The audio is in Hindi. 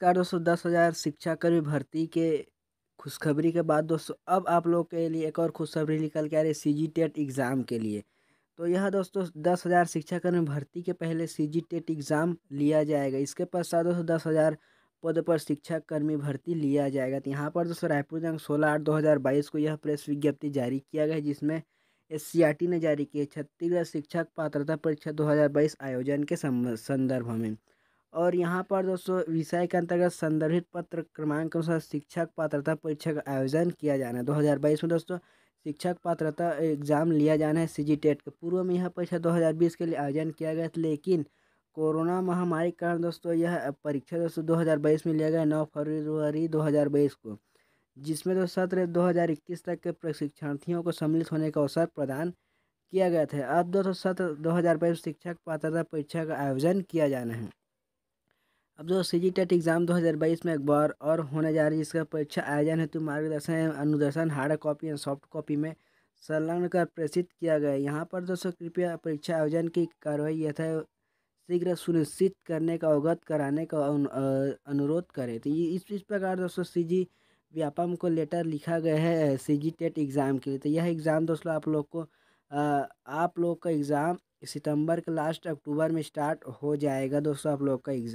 का दोस्तों दस हज़ार शिक्षा कर्मी भर्ती के खुशखबरी के बाद दोस्तों अब आप लोग के लिए एक और खुशखबरी निकल के आ रही है सी जी टेट एग्ज़ाम के लिए तो यह दोस्तों दस हज़ार शिक्षा कर्मी भर्ती के पहले सी जी टेट एग्ज़ाम लिया जाएगा इसके पश्चात दोस्तों दस हज़ार पद पर शिक्षा कर्मी भर्ती लिया जाएगा तो यहाँ पर दोस्तों रायपुर जंग सोलह आठ दो हज़ार बाईस को यह प्रेस विज्ञप्ति जारी किया गया जिसमें एस e ने जारी की छत्तीसगढ़ शिक्षक पात्रता परीक्षा दो हज़ार बाईस आयोजन के संदर्भ में और यहाँ पर दोस्तों विषय के अंतर्गत संदर्भित पत्र क्रमांक के अनुसार शिक्षक पात्रता परीक्षा का आयोजन किया जाना है दो हज़ार बाईस में दोस्तों शिक्षक पात्रता एग्ज़ाम लिया जाना है सी जी टेट के पूर्व में यह परीक्षा दो हज़ार बीस के लिए आयोजन किया गया था लेकिन कोरोना महामारी के कारण दोस्तों यह परीक्षा दोस्तों दो हज़ार बाईस में लिया गया नौ फरवरी दो हज़ार बाईस को जिसमें दो सत्र दो हज़ार इक्कीस तक के प्रशिक्षार्थियों को सम्मिलित होने का अवसर प्रदान किया गया था अब दोस्तों सत्र दो हज़ार बाईस शिक्षक पात्रता परीक्षा का आयोजन किया जाना है अब जो सी जी टेट एग्ज़ाम 2022 में एक बार और होने जा रही है जिसका परीक्षा आयोजन हेतु मार्गदर्शन अनुदर्शन hard copy and soft copy में संलग्न कर प्रेषित किया गया यहाँ पर दोस्तों कृपया परीक्षा आयोजन की कार्रवाई यथा शीघ्र सुनिश्चित करने का अवगत कराने का अनुरोध करें तो इस इस प्रकार दोस्तों सी जी व्यापम को लेटर लिखा गया है सी जी टेट एग्ज़ाम के लिए तो यह एग्ज़ाम दोस्तों आप लोग को आप लोग का एग्ज़ाम सितंबर के लास्ट अक्टूबर में स्टार्ट हो जाएगा दोस्तों आप लोग का एग्ज़ाम